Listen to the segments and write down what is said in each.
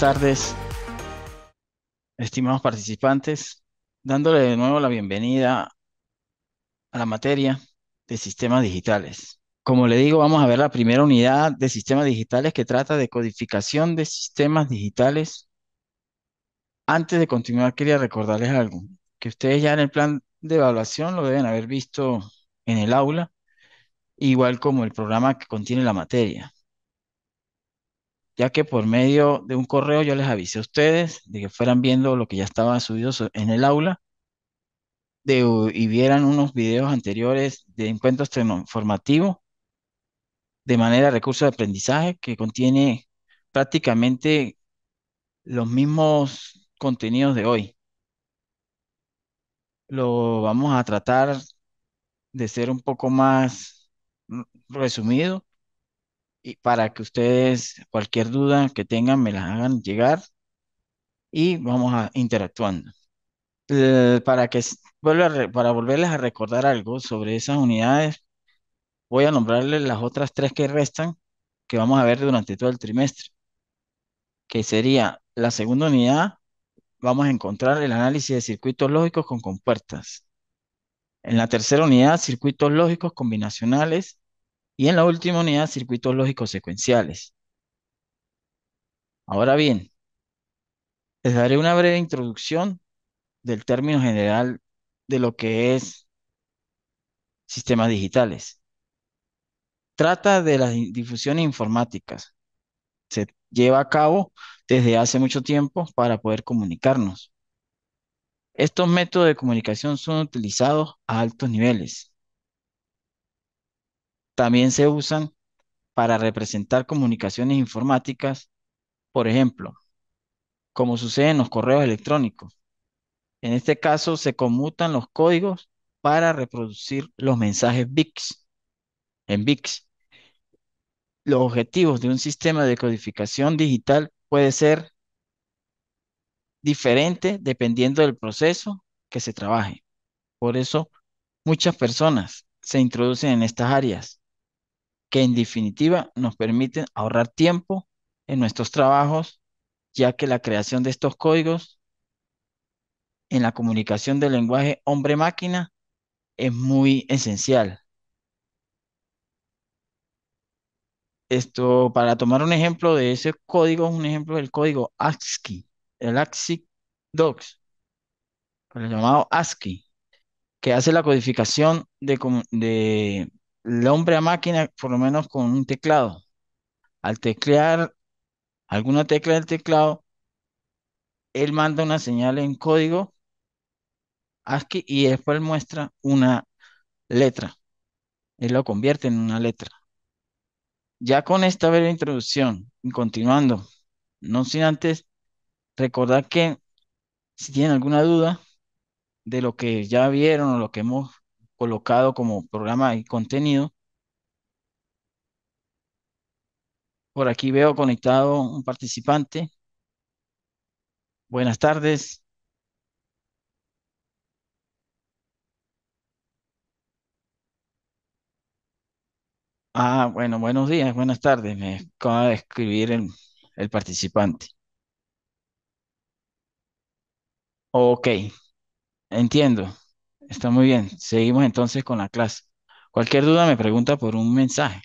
buenas tardes, estimados participantes, dándole de nuevo la bienvenida a la materia de sistemas digitales. Como le digo, vamos a ver la primera unidad de sistemas digitales que trata de codificación de sistemas digitales. Antes de continuar, quería recordarles algo, que ustedes ya en el plan de evaluación lo deben haber visto en el aula, igual como el programa que contiene la materia ya que por medio de un correo yo les avisé a ustedes de que fueran viendo lo que ya estaba subido en el aula de, y vieran unos videos anteriores de encuentros formativos de manera recurso de aprendizaje que contiene prácticamente los mismos contenidos de hoy. Lo vamos a tratar de ser un poco más resumido y para que ustedes cualquier duda que tengan me la hagan llegar y vamos a interactuando. Eh, para que vuelva para volverles a recordar algo sobre esas unidades, voy a nombrarles las otras tres que restan que vamos a ver durante todo el trimestre, que sería la segunda unidad, vamos a encontrar el análisis de circuitos lógicos con compuertas. En la tercera unidad, circuitos lógicos combinacionales y en la última unidad, circuitos lógicos secuenciales. Ahora bien, les daré una breve introducción del término general de lo que es sistemas digitales. Trata de las difusión informáticas. Se lleva a cabo desde hace mucho tiempo para poder comunicarnos. Estos métodos de comunicación son utilizados a altos niveles, también se usan para representar comunicaciones informáticas, por ejemplo, como sucede en los correos electrónicos. En este caso, se conmutan los códigos para reproducir los mensajes BICS. En BICS, los objetivos de un sistema de codificación digital puede ser diferente dependiendo del proceso que se trabaje. Por eso, muchas personas se introducen en estas áreas que en definitiva nos permiten ahorrar tiempo en nuestros trabajos, ya que la creación de estos códigos en la comunicación del lenguaje hombre-máquina es muy esencial. Esto, para tomar un ejemplo de ese código, un ejemplo del código ASCII, el ASCII docs, el llamado ASCII, que hace la codificación de, de el hombre a máquina, por lo menos con un teclado. Al teclear alguna tecla del teclado, él manda una señal en código ASCII y después muestra una letra. Él lo convierte en una letra. Ya con esta breve introducción, y continuando, no sin antes recordar que si tienen alguna duda de lo que ya vieron o lo que hemos colocado como programa y contenido. Por aquí veo conectado un participante. Buenas tardes. Ah, bueno, buenos días, buenas tardes. Me acaba de escribir el, el participante. Ok, entiendo. Está muy bien. Seguimos entonces con la clase. Cualquier duda me pregunta por un mensaje.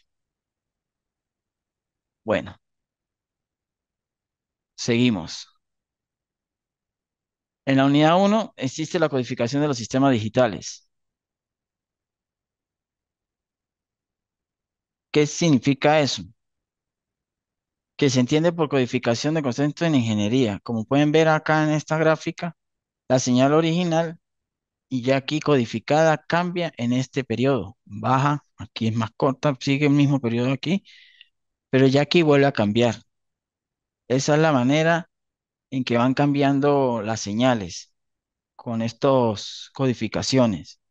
Bueno. Seguimos. En la unidad 1 existe la codificación de los sistemas digitales. ¿Qué significa eso? Que se entiende por codificación de conceptos en ingeniería. Como pueden ver acá en esta gráfica, la señal original y ya aquí codificada cambia en este periodo. Baja, aquí es más corta, sigue el mismo periodo aquí, pero ya aquí vuelve a cambiar. Esa es la manera en que van cambiando las señales con estas codificaciones.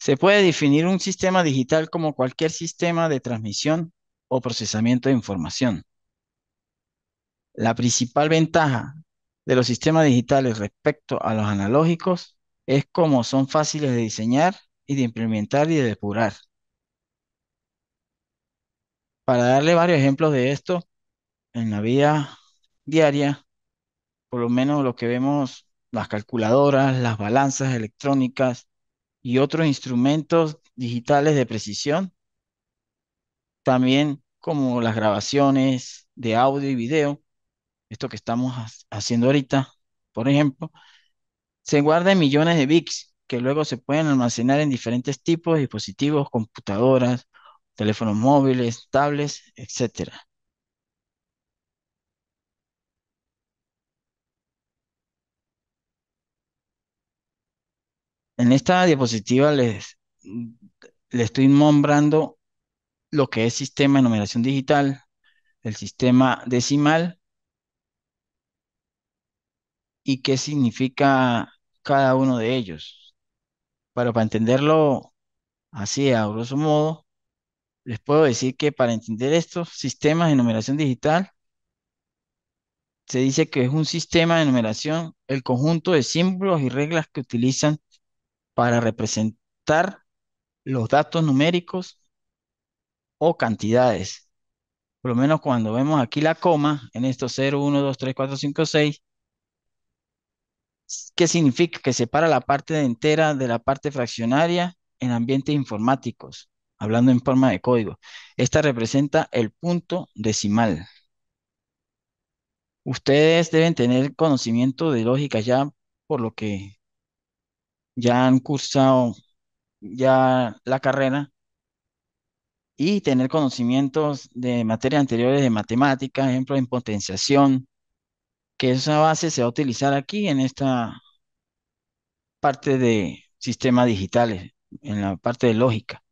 Se puede definir un sistema digital como cualquier sistema de transmisión o procesamiento de información. La principal ventaja de los sistemas digitales respecto a los analógicos es cómo son fáciles de diseñar y de implementar y de depurar. Para darle varios ejemplos de esto, en la vida diaria, por lo menos lo que vemos, las calculadoras, las balanzas electrónicas y otros instrumentos digitales de precisión, también como las grabaciones de audio y video, esto que estamos haciendo ahorita, por ejemplo, se guarda en millones de bits que luego se pueden almacenar en diferentes tipos de dispositivos, computadoras, teléfonos móviles, tablets, etc. En esta diapositiva les, les estoy nombrando lo que es sistema de numeración digital, el sistema decimal y qué significa cada uno de ellos. Pero para entenderlo así, a grosso modo, les puedo decir que para entender estos sistemas de numeración digital, se dice que es un sistema de numeración el conjunto de símbolos y reglas que utilizan para representar los datos numéricos o cantidades. Por lo menos cuando vemos aquí la coma, en estos 0, 1, 2, 3, 4, 5, 6, ¿Qué significa? Que separa la parte entera de la parte fraccionaria en ambientes informáticos, hablando en forma de código. Esta representa el punto decimal. Ustedes deben tener conocimiento de lógica ya, por lo que ya han cursado ya la carrera y tener conocimientos de materias anteriores de matemática, ejemplo, en potenciación, que esa base se va a utilizar aquí en esta parte de sistemas digitales, en la parte de lógica,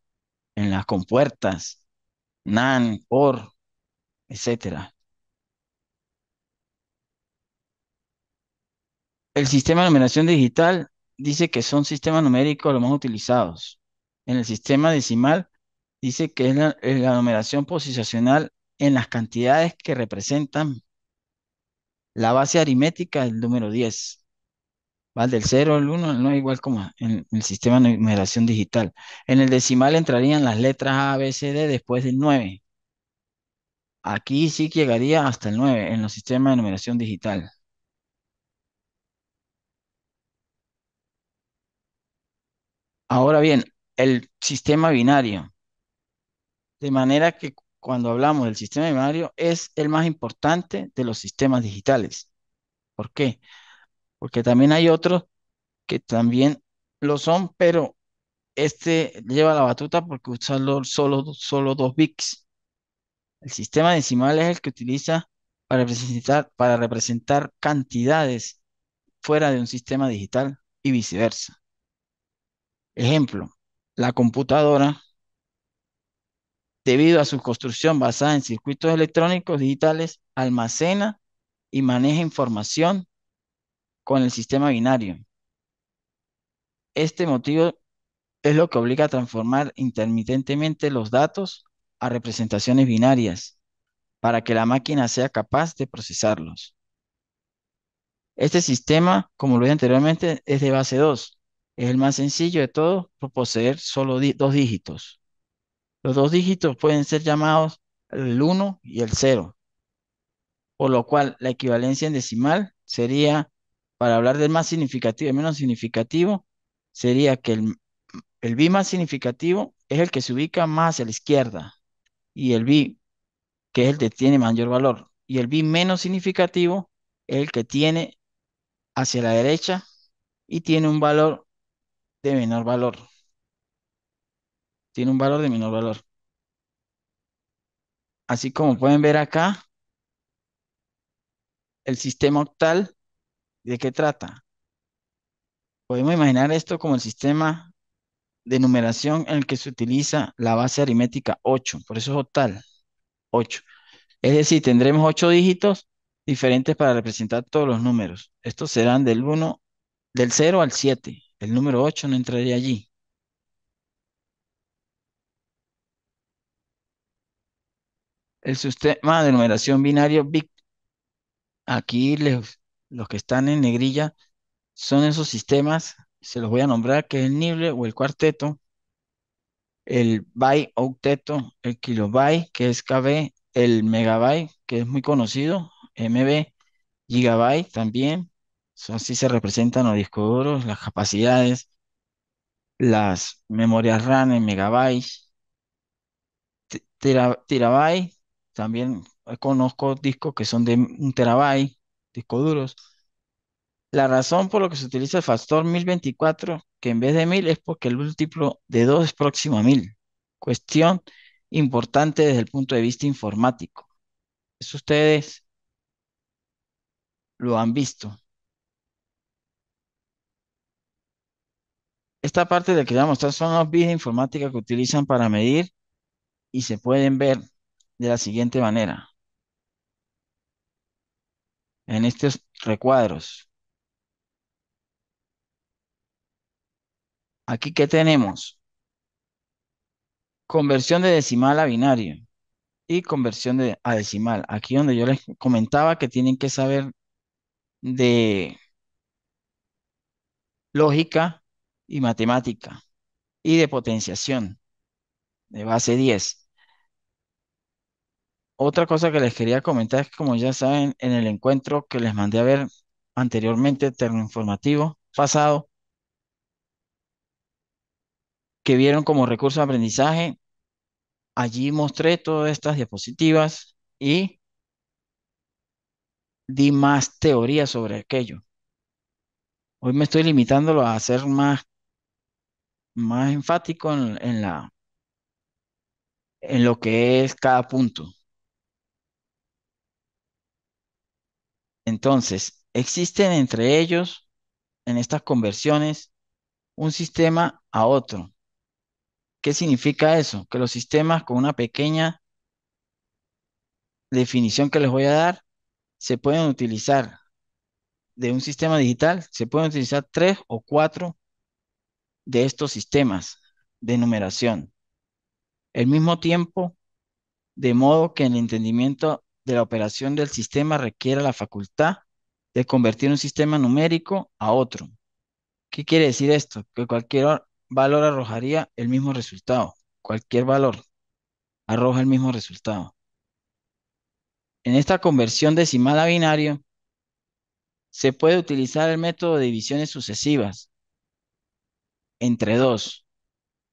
en las compuertas, NAND, OR, etcétera. El sistema de numeración digital dice que son sistemas numéricos los más utilizados. En el sistema decimal dice que es la, es la numeración posicional en las cantidades que representan la base aritmética, el número 10. Va del 0 al 1, no igual como en el sistema de numeración digital. En el decimal entrarían las letras A, B, C, D después del 9. Aquí sí llegaría hasta el 9 en los sistemas de numeración digital. Ahora bien, el sistema binario. De manera que cuando hablamos del sistema binario, es el más importante de los sistemas digitales. ¿Por qué? Porque también hay otros que también lo son, pero este lleva la batuta porque usa solo, solo dos bits. El sistema decimal es el que utiliza para representar, para representar cantidades fuera de un sistema digital y viceversa. Ejemplo, la computadora debido a su construcción basada en circuitos electrónicos digitales, almacena y maneja información con el sistema binario. Este motivo es lo que obliga a transformar intermitentemente los datos a representaciones binarias para que la máquina sea capaz de procesarlos. Este sistema, como lo dije anteriormente, es de base 2. Es el más sencillo de todos por poseer solo dos dígitos. Los dos dígitos pueden ser llamados el 1 y el 0, por lo cual la equivalencia en decimal sería, para hablar del más significativo y menos significativo, sería que el, b más significativo es el que se ubica más a la izquierda y el b que es el que tiene mayor valor y el b menos significativo es el que tiene hacia la derecha y tiene un valor de menor valor tiene un valor de menor valor. Así como pueden ver acá, el sistema octal, ¿de qué trata? Podemos imaginar esto como el sistema de numeración en el que se utiliza la base aritmética 8, por eso es octal, 8. Es decir, tendremos 8 dígitos diferentes para representar todos los números. Estos serán del 1, del 0 al 7. El número 8 no entraría allí. el sistema de numeración binario BIC. Aquí los que están en negrilla son esos sistemas, se los voy a nombrar, que es el Nibble o el cuarteto, el byte octeto, el kilobyte, que es KB, el megabyte, que es muy conocido, MB, gigabyte también. así se representan los discos duros, las capacidades, las memorias RAM en megabytes, terabyte, también eh, conozco discos que son de un terabyte, discos duros. La razón por la que se utiliza el factor 1024, que en vez de 1000 es porque el múltiplo de 2 es próximo a 1000. Cuestión importante desde el punto de vista informático. Eso ustedes lo han visto. Esta parte de la que voy a mostrar son las vías informáticas que utilizan para medir y se pueden ver de la siguiente manera. En estos recuadros. Aquí, que tenemos? Conversión de decimal a binario y conversión de, a decimal. Aquí donde yo les comentaba que tienen que saber de lógica y matemática y de potenciación de base 10. Otra cosa que les quería comentar es que, como ya saben, en el encuentro que les mandé a ver anteriormente, informativo pasado, que vieron como recurso de aprendizaje, allí mostré todas estas diapositivas y di más teoría sobre aquello. Hoy me estoy limitándolo a hacer más, más enfático en la, en lo que es cada punto. Entonces, existen entre ellos, en estas conversiones, un sistema a otro. ¿Qué significa eso? Que los sistemas con una pequeña definición que les voy a dar, se pueden utilizar de un sistema digital, se pueden utilizar tres o cuatro de estos sistemas de numeración. El mismo tiempo, de modo que el entendimiento de la operación del sistema requiere la facultad de convertir un sistema numérico a otro. ¿Qué quiere decir esto? Que cualquier valor arrojaría el mismo resultado. Cualquier valor arroja el mismo resultado. En esta conversión decimal a binario, se puede utilizar el método de divisiones sucesivas entre dos.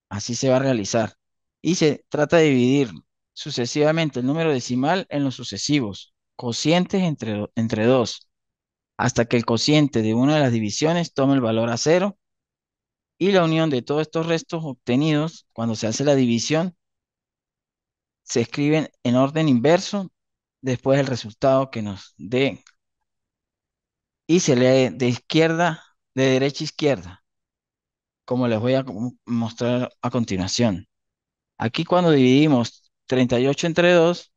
Así se va a realizar. Y se trata de dividir sucesivamente el número decimal en los sucesivos, cocientes entre, entre 2, hasta que el cociente de una de las divisiones tome el valor a cero y la unión de todos estos restos obtenidos cuando se hace la división se escriben en orden inverso después del resultado que nos dé y se lee de izquierda, de derecha a izquierda, como les voy a mostrar a continuación. Aquí cuando dividimos 38 entre 2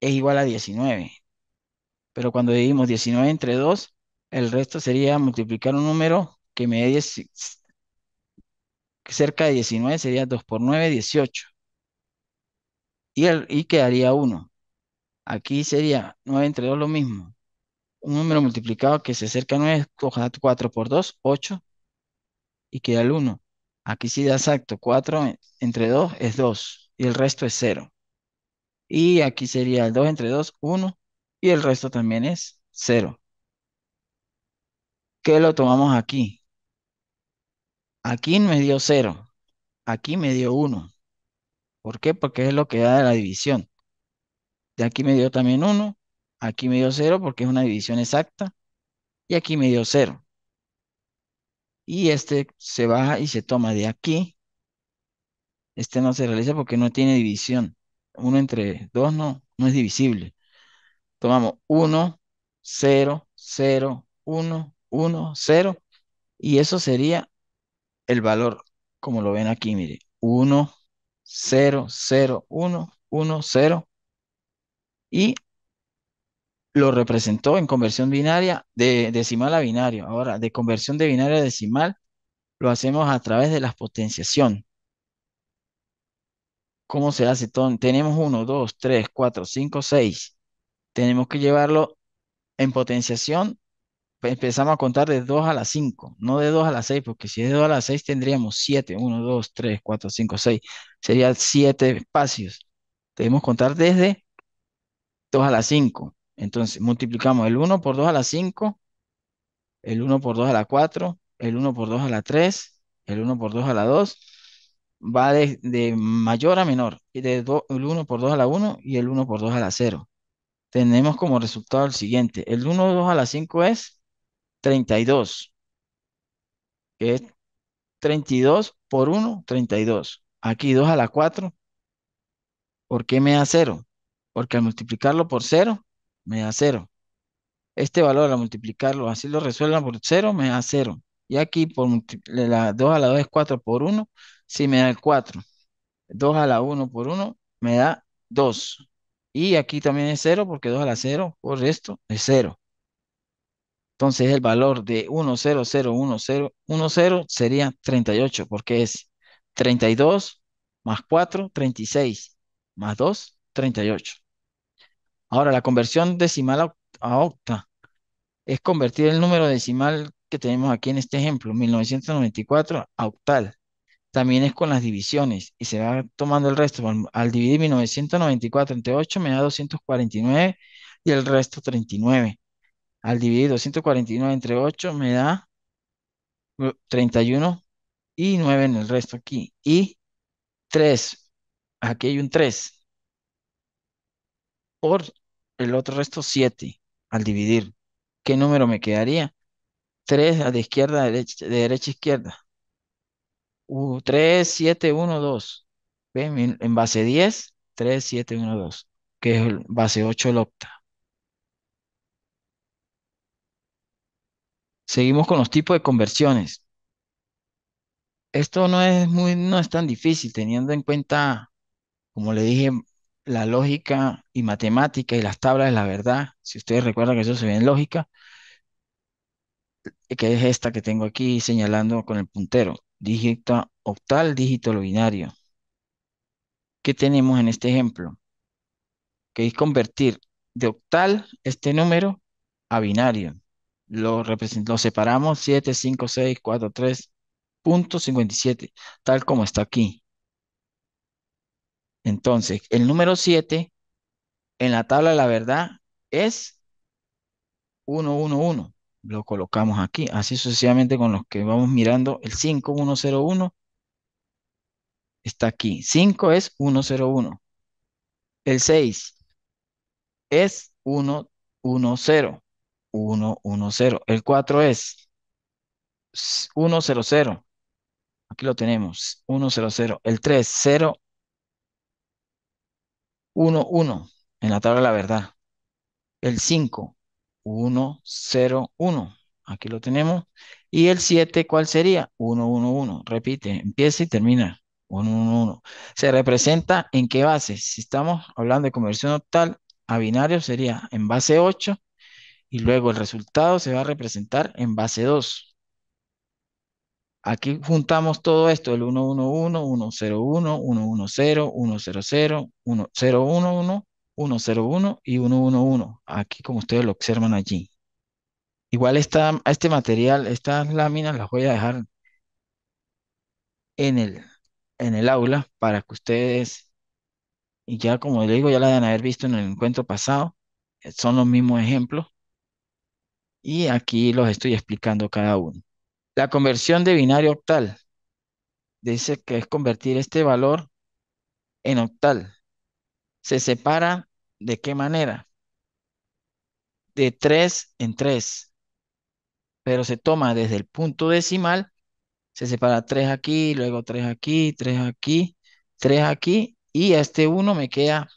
es igual a 19. Pero cuando dividimos 19 entre 2, el resto sería multiplicar un número que me dé cerca de 19, sería 2 por 9, 18. Y, el, y quedaría 1. Aquí sería 9 entre 2 lo mismo. Un número multiplicado que se acerca a 9, 4 por 2, 8. Y queda el 1. Aquí sí da exacto. 4 entre 2 es 2 y el resto es 0. Y aquí sería el 2 entre 2, 1 y el resto también es 0. ¿Qué lo tomamos aquí? Aquí me dio 0, aquí me dio 1. ¿Por qué? Porque es lo que da la división. De aquí me dio también 1, aquí me dio 0 porque es una división exacta y aquí me dio 0. Y este se baja y se toma de aquí este no se realiza porque no tiene división. Uno entre dos no, no es divisible. Tomamos 1, 0, 0, 1, 1, 0. Y eso sería el valor, como lo ven aquí, mire. 1, 0, 0, 1, 1, 0. Y lo representó en conversión binaria de decimal a binario. Ahora, de conversión de binario a decimal, lo hacemos a través de la potenciación. ¿Cómo se hace? Tenemos 1, 2, 3, 4, 5, 6. Tenemos que llevarlo en potenciación. Empezamos a contar de 2 a la 5, no de 2 a la 6, porque si es de 2 a la 6 tendríamos 7. 1, 2, 3, 4, 5, 6. Serían 7 espacios. Debemos contar desde 2 a la 5. Entonces multiplicamos el 1 por 2 a la 5, el 1 por 2 a la 4, el 1 por 2 a la 3, el 1 por 2 a la 2 va de, mayor a menor, y de el 1 por 2 a la 1 y el 1 por 2 a la 0. Tenemos como resultado el siguiente, el 1 2 a la 5 es 32, que es 32 por 1, 32. Aquí 2 a la 4, ¿por qué me da 0? Porque al multiplicarlo por 0, me da 0. Este valor al multiplicarlo, así lo resuelvan por 0, me da 0. Y aquí 2 a la 2 es 4 por 1, si me da el 4. 2 a la 1 por 1 me da 2. Y aquí también es 0 porque 2 a la 0 por resto es 0. Entonces el valor de 1, 0, 0, 1, 0, 1, 0 sería 38 porque es 32 más 4, 36 más 2, 38. Ahora la conversión decimal a octa es convertir el número decimal que tenemos aquí en este ejemplo, 1994, a octal también es con las divisiones y se va tomando el resto. Al, dividir mi 994 entre 8 me da 249 y el resto 39. Al dividir 249 entre 8 me da 31 uh, y 9 en el resto aquí. Y 3, aquí hay un 3 por el otro resto 7 al dividir. ¿Qué número me quedaría? 3 a de izquierda derecha, de derecha a izquierda. 3, 7, 1, 2. En base 10, 3, 7, 1, 2. Que es base 8 el octa. Seguimos con los tipos de conversiones. Esto no es muy, no es tan difícil, teniendo en cuenta, como le dije, la lógica y matemática y las tablas de la verdad. Si ustedes recuerdan que eso se ve en lógica, que es esta que tengo aquí señalando con el puntero dígito octal, dígito binario. ¿Qué tenemos en este ejemplo? Que es convertir de octal este número a binario. Lo, separamos 7, 5, 6, 4, 3, punto 57, tal como está aquí. Entonces, el número 7 en la tabla de la verdad es 1, 1, 1 lo colocamos aquí, así sucesivamente con los que vamos mirando, el 5101 está aquí, 5 es 101, el 6 es 110, 110, el 4 es 100, aquí lo tenemos, 100, el 3, 0, 1, 1, en la tabla de la verdad, el 5, 1, 0, 1, Aquí lo tenemos. ¿Y el 7 cuál sería? 1, Repite, empieza y termina. 1, Se representa en qué base. Si estamos hablando de conversión octal a binario sería en base 8 y luego el resultado se va a representar en base 2. Aquí juntamos todo esto, el 111, 101, 110, 100, 100, 1, 101 y 111, aquí como ustedes lo observan allí. Igual esta, este material, estas láminas las voy a dejar en el, en el aula para que ustedes, y ya como les digo, ya la deben haber visto en el encuentro pasado, son los mismos ejemplos y aquí los estoy explicando cada uno. La conversión de binario octal dice que es convertir este valor en octal. Se separa ¿De qué manera? De 3 en 3. Pero se toma desde el punto decimal, se separa 3 aquí, luego 3 aquí, 3 aquí, 3 aquí, y a este 1 me queda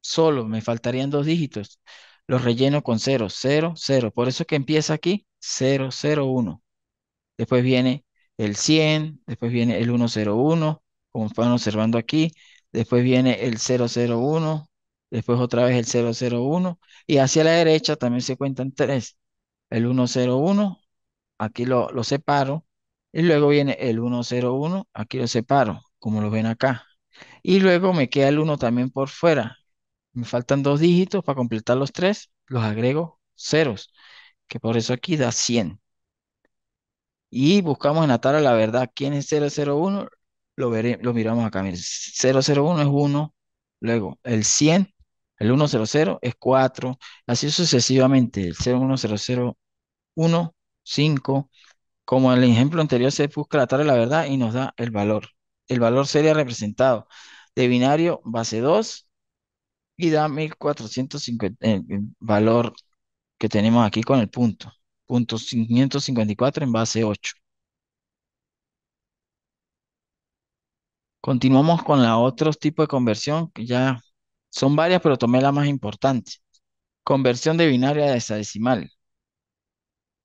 solo, me faltarían dos dígitos. Lo relleno con 0, 0, 0. Por eso que empieza aquí 0, 0, 1. Después viene el 100, después viene el 1, 0, 1. como están observando aquí. Después viene el 001, después otra vez el 001 y hacia la derecha también se cuentan tres. El 101, aquí lo, lo separo y luego viene el 101, aquí lo separo, como lo ven acá. Y luego me queda el 1 también por fuera. Me faltan dos dígitos para completar los tres, los agrego ceros, que por eso aquí da 100. Y buscamos en la tabla la verdad, ¿quién es 001? Lo, lo miramos acá, 001 es 1, luego el 100 el 100 es 4, así sucesivamente. El 010015. Como en el ejemplo anterior se busca la tabla de la verdad y nos da el valor. El valor sería representado de binario base 2 y da 1450 eh, el valor que tenemos aquí con el punto. Punto 554 en base 8. Continuamos con el otro tipo de conversión que ya son varias, pero tomé la más importante. Conversión de binario a hexadecimal.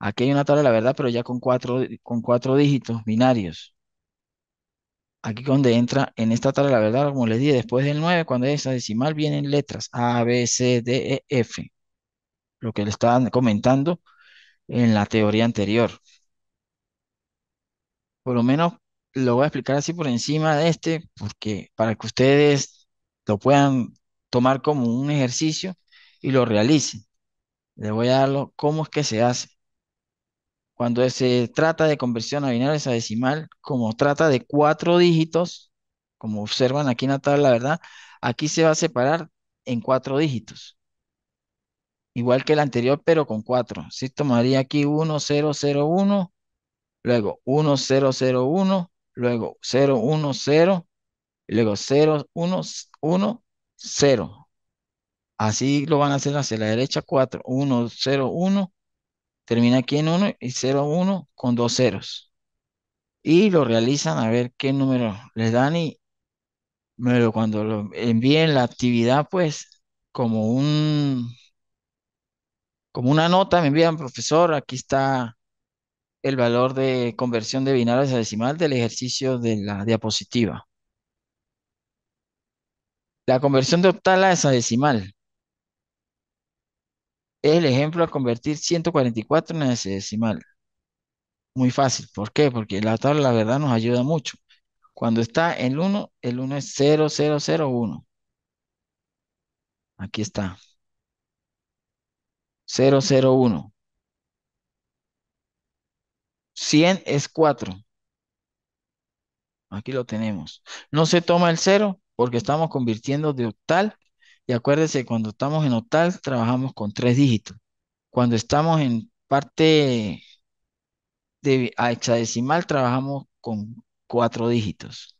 Aquí hay una tabla, la verdad, pero ya con cuatro, con dígitos binarios. Aquí donde entra en esta tabla, la verdad, como les dije, después del 9, cuando es hexadecimal, vienen letras A, B, C, D, E, F. Lo que le estaban comentando en la teoría anterior. Por lo menos lo voy a explicar así por encima de este, porque para que ustedes lo puedan tomar como un ejercicio y lo realicen. Le voy a dar cómo es que se hace. Cuando se trata de conversión a binarios a decimal, como trata de cuatro dígitos, como observan aquí en la tabla, ¿verdad? Aquí se va a separar en cuatro dígitos. Igual que el anterior, pero con cuatro. Si tomaría aquí 1001, luego 1001, luego 010, luego 011, 0. Así lo van a hacer hacia la derecha, 4, 1, 0, 1. Termina aquí en 1 y 0, 1 con dos ceros. Y lo realizan a ver qué número les dan y cuando lo envíen la actividad, pues como un como una nota me envían, profesor, aquí está el valor de conversión de binarios a decimal del ejercicio de la diapositiva. La conversión de octala a decimal. Es el ejemplo de convertir 144 en decimal. Muy fácil. ¿Por qué? Porque la tabla, la verdad, nos ayuda mucho. Cuando está el 1, el 1 es 0001. Aquí está. 001. 100 es 4. Aquí lo tenemos. No se toma el 0 porque estamos convirtiendo de octal. Y acuérdese, cuando estamos en octal, trabajamos con tres dígitos. Cuando estamos en parte de hexadecimal, trabajamos con cuatro dígitos.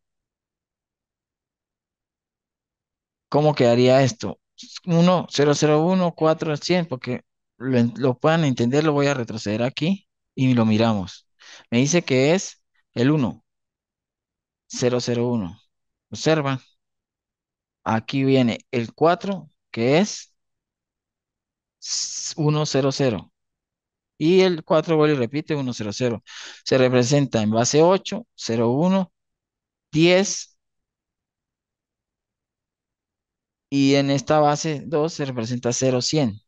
¿Cómo quedaría esto? 1, 001, 4, 100, porque lo, puedan entender, lo voy a retroceder aquí y lo miramos. Me dice que es el 1, 001. Observa. Aquí viene el 4, que es 1, 0, 0. Y el 4 vuelve y repite 1, 0, 0. Se representa en base 8, 0, 1, 10. Y en esta base 2 se representa 0, 100.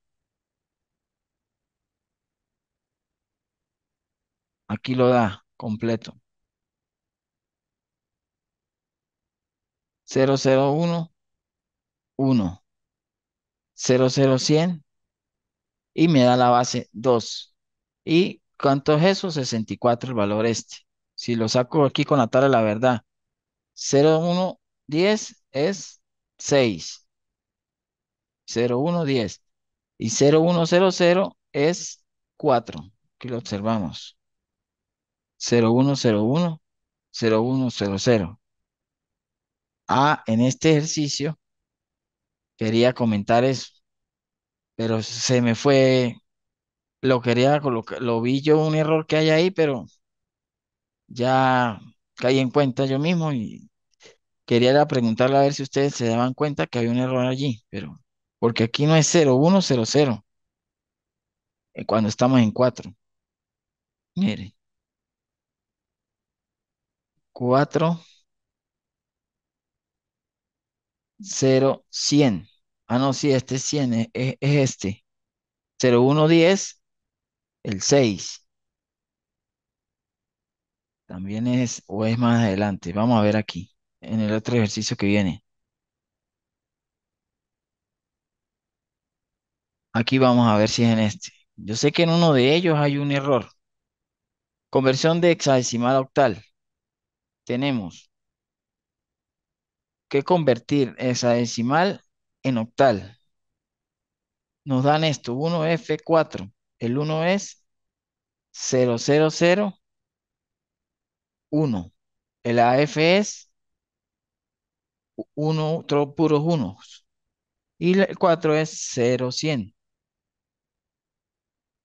Aquí lo da completo. 001 1, 0, 0, 100 y me da la base 2. ¿Y cuánto es eso? 64 el valor este. Si lo saco aquí con la tabla, la verdad, 0, 1, 10 es 6. 0, 1, 10. Y 0, 1, 0, 0 es 4. Aquí lo observamos. 0, 1, 0, 1, 0, 1, 0, 0. Ah, en este ejercicio quería comentar eso, pero se me fue, lo quería lo vi yo un error que hay ahí, pero ya caí en cuenta yo mismo y quería preguntarle a ver si ustedes se daban cuenta que hay un error allí, pero porque aquí no es 0100, cero, cero, eh, cuando estamos en 4. Mire. 4 0, 100. Ah, no, sí, este es 100, es, este. 0, 1, 10, el 6. También es, o es más adelante. Vamos a ver aquí, en el otro ejercicio que viene. Aquí vamos a ver si es en este. Yo sé que en uno de ellos hay un error. Conversión de hexadecimal a octal. Tenemos que convertir esa decimal en octal. Nos dan esto, 1F4. El 1 es 0001. El AF es 1, puros unos. Y el 4 es 0100.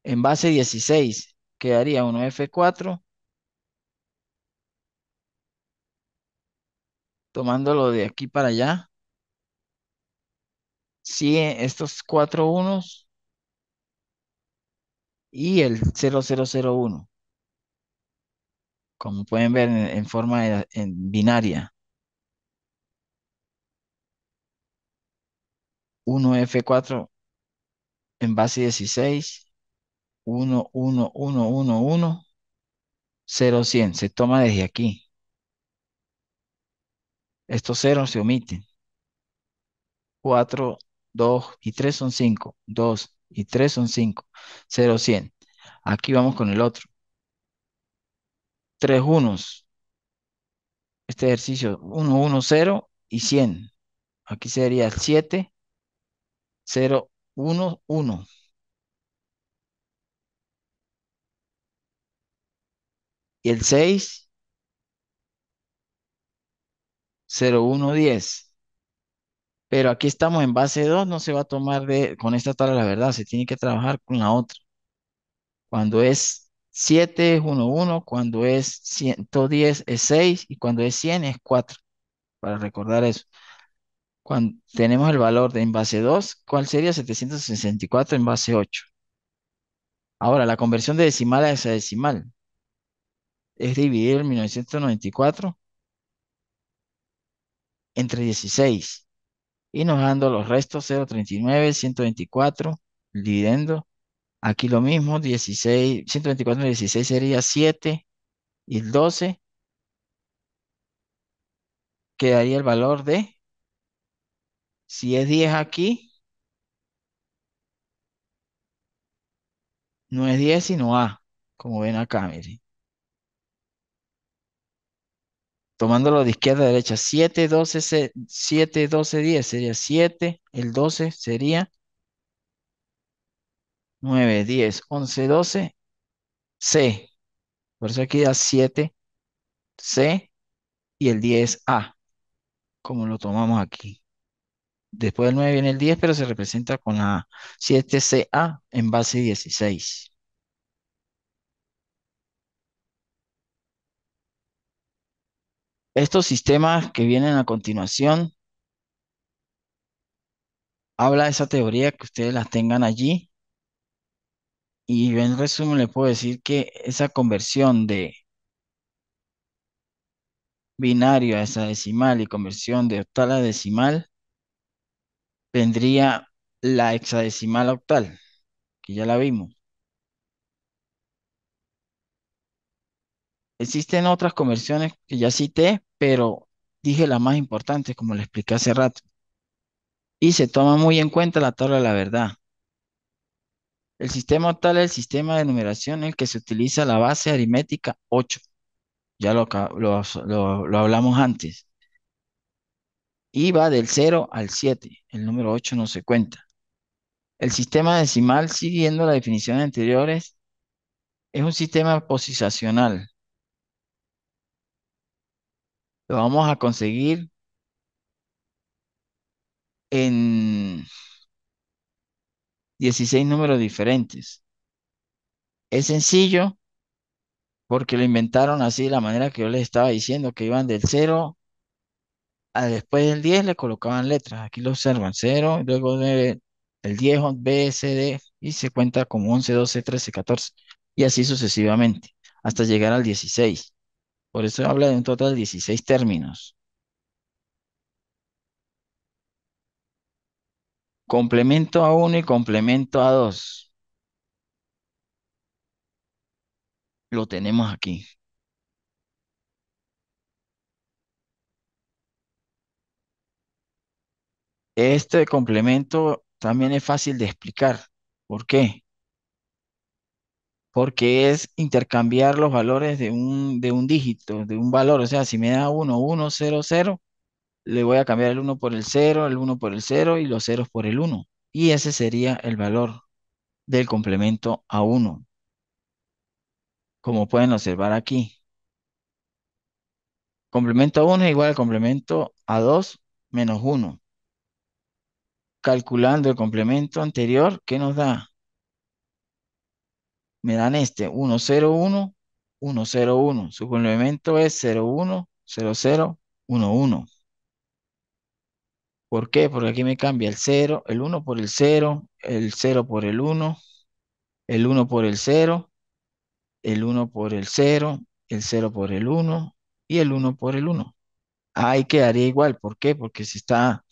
En base 16 quedaría 1F4 tomándolo de aquí para allá. Sigue estos cuatro unos y el 0001. Como pueden ver en, forma en binaria. 1F4 en base 16. 1, 0100 Se toma desde aquí. Estos ceros se omiten. 4, 2 y 3 son 5. 2 y 3 son 5. 0, 100. Aquí vamos con el otro. 3 unos. Este ejercicio 1, 1, 0 y 100. Aquí sería 7, 0, 1, 1. Y el 6 0110. Pero aquí estamos en base 2, no se va a tomar de, con esta tabla la verdad, se tiene que trabajar con la otra. Cuando es 7 es 1, 1, cuando es 110 es 6 y cuando es 100 es 4, para recordar eso. Cuando tenemos el valor de en base 2, ¿cuál sería 764 en base 8? Ahora, la conversión de decimal a esa decimal. es dividir 1994 entre 16 y nos dando los restos 0.39, 124, dividendo. Aquí lo mismo, 16, 124 16 sería 7 y 12 quedaría el valor de, si es 10 aquí, no es 10 sino A, como ven acá, miren. tomándolo de izquierda a derecha, 7, 12, 7, 12, 10 sería 7, el 12 sería 9, 10, 11, 12, C. Por eso aquí da 7, C y el 10, A, como lo tomamos aquí. Después del 9 viene el 10, pero se representa con la 7CA en base 16. Estos sistemas que vienen a continuación, habla de esa teoría que ustedes las tengan allí. Y en resumen le puedo decir que esa conversión de binario a esa decimal y conversión de octal a decimal, vendría la hexadecimal octal, que ya la vimos. Existen otras conversiones que ya cité, pero dije las más importantes, como le expliqué hace rato. Y se toma muy en cuenta la tabla de la verdad. El sistema tal es el sistema de numeración en el que se utiliza la base aritmética 8. Ya lo, hablamos antes. Y va del 0 al 7. El número 8 no se cuenta. El sistema decimal, siguiendo las definiciones anteriores, es un sistema posicional lo vamos a conseguir en 16 números diferentes. Es sencillo porque lo inventaron así de la manera que yo les estaba diciendo, que iban del 0 a después del 10 le colocaban letras. Aquí lo observan, 0, luego el 10, B, C, D, y se cuenta como 11, 12, 13, 14, y así sucesivamente, hasta llegar al 16. Por eso habla de un total de 16 términos. Complemento a uno y complemento a dos. Lo tenemos aquí. Este complemento también es fácil de explicar. ¿Por qué? porque es intercambiar los valores de un, de un dígito, de un valor. O sea, si me da 1, 1, 0, 0, le voy a cambiar el 1 por el 0, el 1 por el 0 y los ceros por el 1. Y ese sería el valor del complemento a 1. Como pueden observar aquí. Complemento a 1 es igual al complemento a 2 menos 1. Calculando el complemento anterior, ¿qué nos da? me dan este 1, 1, 1, 0, 0, 1. Su complemento es 01, 1, 1. ¿Por qué? Porque aquí me cambia el 0, el 1 por el 0, el 0 por el 1, el 1 por el 0, el 1 por el 0, el 0 por el 1 y el 1 por el 1. Ahí quedaría igual. ¿Por qué? Porque se está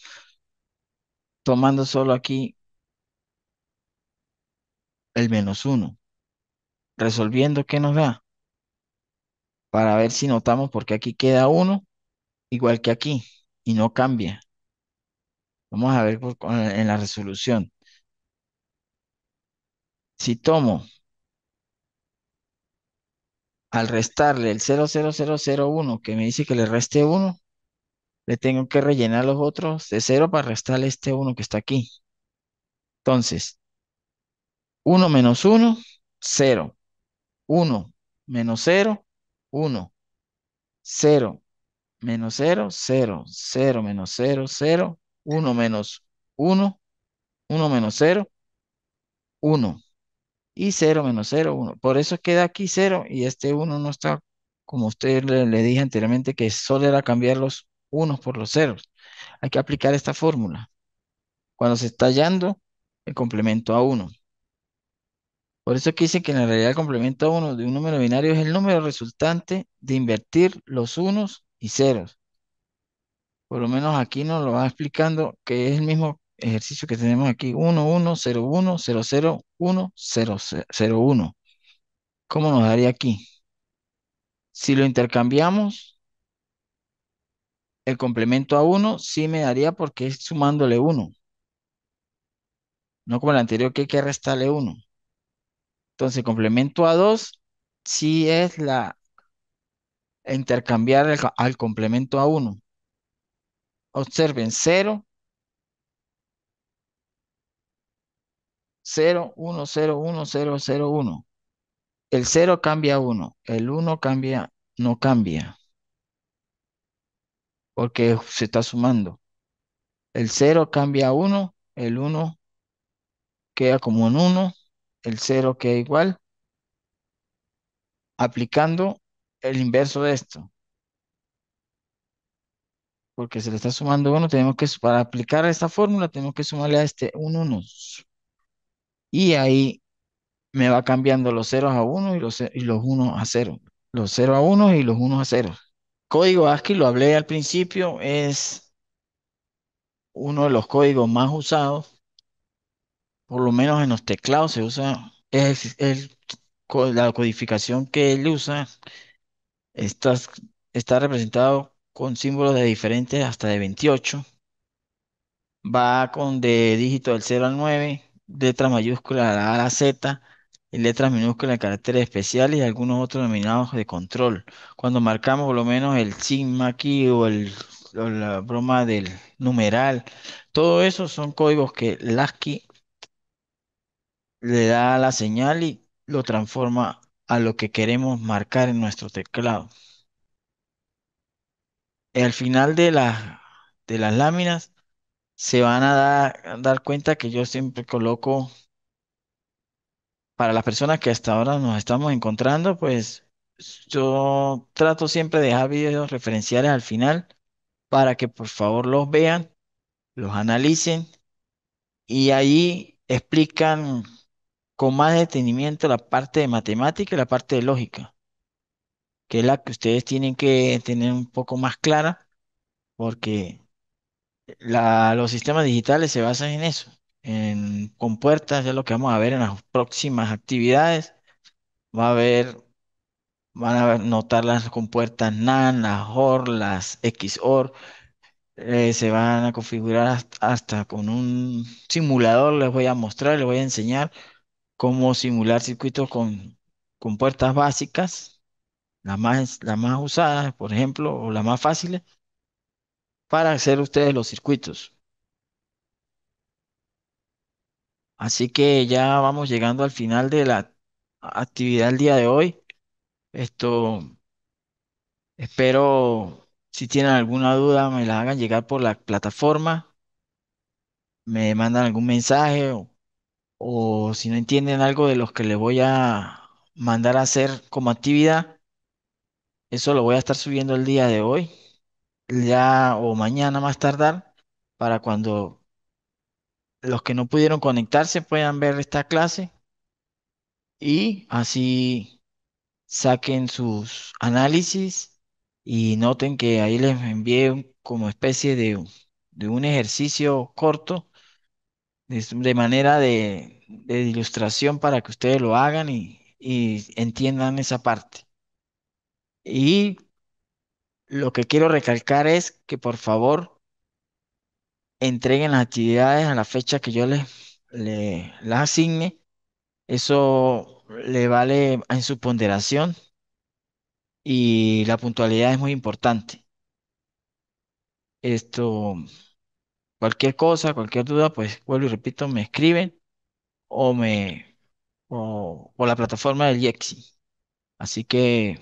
tomando solo aquí el menos 1 resolviendo qué nos da para ver si notamos porque aquí queda 1, igual que aquí y no cambia. Vamos a ver eh, en la resolución. Si tomo al restarle el 00001 que me dice que le reste 1, le tengo que rellenar los otros de 0 para restarle este 1 que está aquí. Entonces, 1 menos 1, 0. 1 menos 0, 1. 0 menos 0, 0. 0 menos 0, 0. 1 menos 1, 1 menos 0, 1. Y 0 menos 0, 1. Por eso queda aquí 0 y este 1 no está, como usted le, dije anteriormente, que solo era cambiar los unos por los ceros. Hay que aplicar esta fórmula. Cuando se está hallando el complemento a 1. Por eso que dicen que en realidad el complemento 1 de un número binario es el número resultante de invertir los unos y ceros. Por lo menos aquí nos lo va explicando que es el mismo ejercicio que tenemos aquí. 1, 1, 0, 1, 0, 0, 1, 0, 0, 1. ¿Cómo nos daría aquí? Si lo intercambiamos, el complemento a 1 sí me daría porque es sumándole 1. No como el anterior que hay que restarle 1. Entonces, complemento a 2 sí es la intercambiar al complemento a 1. Observen 0, 0, 1, 0, 1, 0, 0, 1. El 0 cambia a 1, el 1 cambia, no cambia, porque se está sumando. El 0 cambia a 1, el 1 queda como un 1, el 0 queda igual. Aplicando el inverso de esto. Porque se le está sumando 1, tenemos que, para aplicar esta fórmula, tenemos que sumarle a este 1, 1. Y ahí me va cambiando los 0 a 1 y los, y los 1 a 0. Los 0 a 1 y los 1 a 0. Código ASCII, lo hablé al principio, es uno de los códigos más usados por lo menos en los teclados se usa es, el, la codificación que él usa está, está representado con símbolos de diferentes hasta de 28. Va con de dígito del 0 al 9, letras mayúsculas A la Z y letras minúsculas de caracteres especiales y algunos otros denominados de control. Cuando marcamos por lo menos el sigma aquí o, el, la broma del numeral, todo eso son códigos que ASCII le da la señal y lo transforma a lo que queremos marcar en nuestro teclado. Al final de, la, de las láminas se van a dar, dar cuenta que yo siempre coloco para las personas que hasta ahora nos estamos encontrando, pues yo trato siempre de dejar videos referenciales al final para que por favor los vean, los analicen y ahí explican con más detenimiento la parte de matemática y la parte de lógica, que es la que ustedes tienen que tener un poco más clara, porque los sistemas digitales se basan en eso, en compuertas, es lo que vamos a ver en las próximas actividades. Va a haber, van a notar las compuertas NAN, las OR, las XOR. Eh, se van a configurar hasta con un simulador, les voy a mostrar, les voy a enseñar cómo simular circuitos con, con puertas básicas, las más, las más usadas, por ejemplo, o las más fáciles, para hacer ustedes los circuitos. Así que ya vamos llegando al final de la actividad del día de hoy. Esto, espero, si tienen alguna duda, me la hagan llegar por la plataforma, me mandan algún mensaje o o si no entienden algo de los que les voy a mandar a hacer como actividad, eso lo voy a estar subiendo el día de hoy, ya o mañana más tardar, para cuando los que no pudieron conectarse puedan ver esta clase y así saquen sus análisis y noten que ahí les envié como especie de, de un ejercicio corto de manera de, ilustración para que ustedes lo hagan y, entiendan esa parte. Y lo que quiero recalcar es que por favor entreguen las actividades a la fecha que yo les, las asigne. Eso le vale en su ponderación y la puntualidad es muy importante. Esto Cualquier cosa, cualquier duda, pues vuelvo y repito, me escriben o me o la plataforma del Yexi. Así que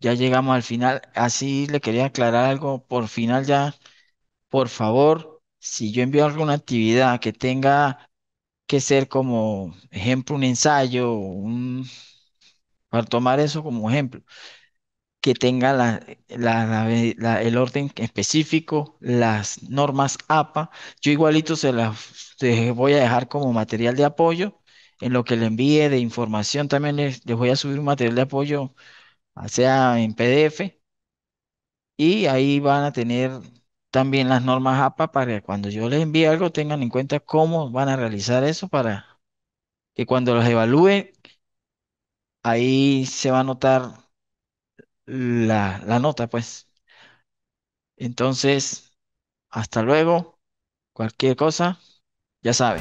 ya llegamos al final. Así le quería aclarar algo por final ya. Por favor, si yo envío alguna actividad que tenga que ser como ejemplo un ensayo, un, para tomar eso como ejemplo, que tenga la, el orden específico, las normas APA. Yo igualito se las voy a dejar como material de apoyo. En lo que le envíe de información también les, voy a subir un material de apoyo, ah, sea en PDF. Y ahí van a tener también las normas APA para que cuando yo les envíe algo tengan en cuenta cómo van a realizar eso para que cuando los evalúe, ahí se va a notar la, la nota, pues. Entonces, hasta luego. Cualquier cosa, ya sabe.